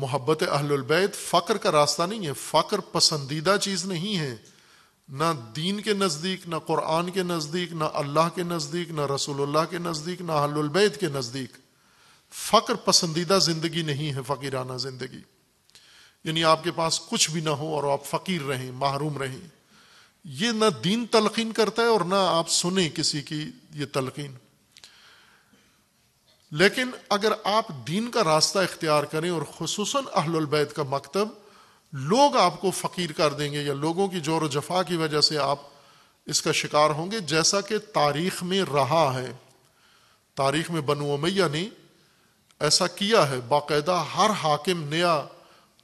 मोहब्बत अहलबैत फ़क्र का रास्ता नहीं है फ़क्र पसंदीदा चीज़ नहीं है ना दीन के नज़दीक ना कुरान के नज़दीक ना अल्लाह के नज़दीक ना रसूलुल्लाह के नज़दीक ना अहलबैत के नज़दीक फ़क्र पसंदीदा ज़िंदगी नहीं है फ़कीराना ज़िंदगी यानी आपके पास कुछ भी ना हो और आप फ़कीर रहें महरूम रहें ये ना दीन तलकिन करता है और ना आप सुने किसी की ये तलक़ीन लेकिन अगर आप दीन का रास्ता इख्तियार करें और खसूस अहलबैत का मकतब लोग आपको फ़कीर कर देंगे या लोगों की जोर जफा की वजह से आप इसका शिकार होंगे जैसा कि तारीख में रहा है तारीख में बनो मैया ने ऐसा किया है बाकायदा हर हाकिम नया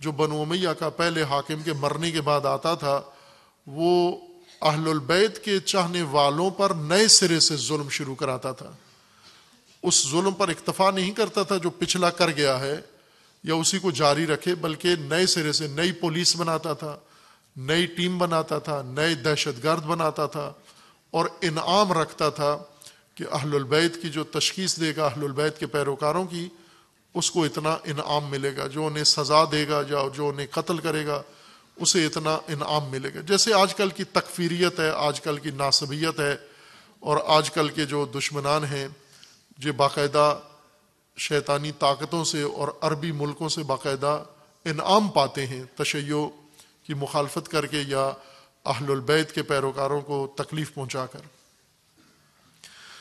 जो बनु उमैया का पहले हाकिम के मरने के बाद आता था वो अहलुलबैत के चाहने वालों पर नए सिरे से जुल्म शुरू कराता था उस जुल्म पर इक्तफा नहीं करता था जो पिछला कर गया है या उसी को जारी रखे बल्कि नए सिरे से नई पुलिस बनाता था नई टीम बनाता था नए दहशत गर्द बनाता था और इनाम रखता था कि अहलबैत की जो तशखीस देगा अहलबैत के पैरोकारों की उसको इतना इनाम मिलेगा जो उन्हें सज़ा देगा या जो उन्हें कत्ल करेगा उसे इतना इनाम मिलेगा जैसे आज कल की तकफीरियत है आज कल की नासबियत है और आज कल के जो दुश्मनान हैं ये बाकायदा शैतानी ताकतों से और अरबी मुल्कों से बाकायदा इनाम पाते हैं तशैय की मुखालफत करके या अहलबैत के पैरोकारों को तकलीफ़ पहुँचा कर